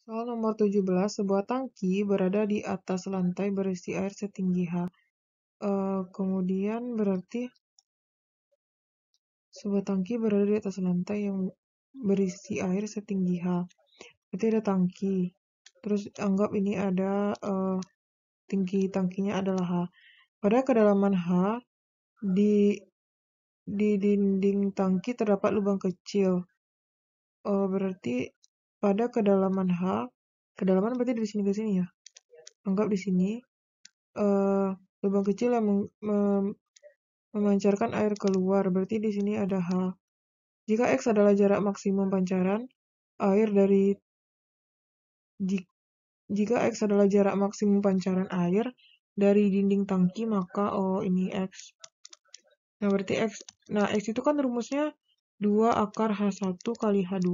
Soal nomor 17, sebuah tangki berada di atas lantai berisi air setinggi H. Uh, kemudian berarti sebuah tangki berada di atas lantai yang berisi air setinggi H. Berarti ada tangki. Terus anggap ini ada uh, eh, tinggi tangkinya adalah H. Pada kedalaman H, di, di dinding tangki terdapat lubang kecil. Uh, berarti pada kedalaman H, kedalaman berarti dari sini ke sini ya. Anggap di sini uh, lubang kecil yang mem memancarkan air keluar, berarti di sini ada H. Jika X adalah jarak maksimum pancaran air dari jika X adalah jarak maksimum pancaran air dari dinding tangki, maka oh ini X. Nah, berarti X. Nah, X itu kan rumusnya 2 akar H1 kali H2.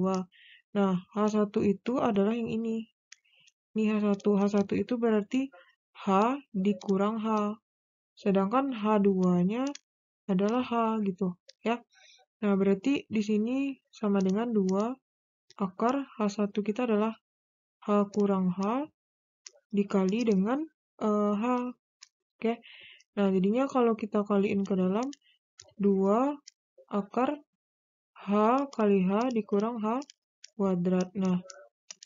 Nah, H1 itu adalah yang ini. Ini H1. H1 itu berarti H dikurang H. Sedangkan H2-nya adalah H gitu, ya. Nah, berarti di sini sama dengan 2 akar H1 kita adalah H kurang H dikali dengan uh, H. Oke. Nah, jadinya kalau kita kaliin ke dalam 2 akar H kali H dikurang H kuadrat. Nah,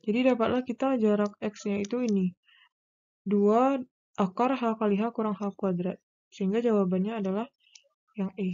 jadi dapatlah kita jarak x-nya itu ini. 2 akar h kali h kurang h kuadrat. Sehingga jawabannya adalah yang E.